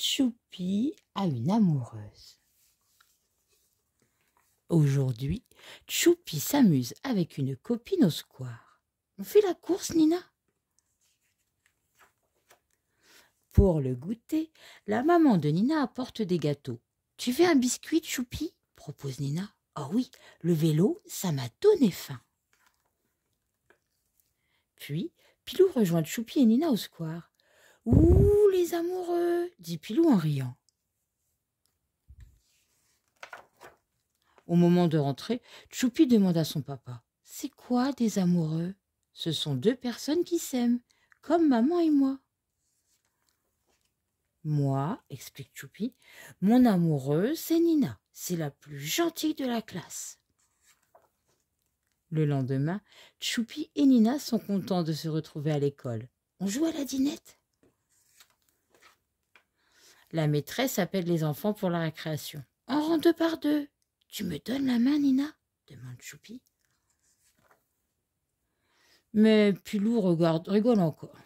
Choupi a une amoureuse. Aujourd'hui, Choupi s'amuse avec une copine au square. On fait la course, Nina Pour le goûter, la maman de Nina apporte des gâteaux. Tu veux un biscuit, Choupi propose Nina. Ah oh oui, le vélo, ça m'a donné faim. Puis, Pilou rejoint Choupi et Nina au square. Ouh, les amours dit Pilou en riant. Au moment de rentrer, Choupi demande à son papa C'est quoi des amoureux Ce sont deux personnes qui s'aiment, comme maman et moi. Moi, explique Tchoupi, mon amoureux, c'est Nina. C'est la plus gentille de la classe. Le lendemain, Choupi et Nina sont contents de se retrouver à l'école. On joue à la dinette la maîtresse appelle les enfants pour la récréation. En rang deux par deux. Tu me donnes la main, Nina demande Choupi. Mais Pilou regarde, rigole encore.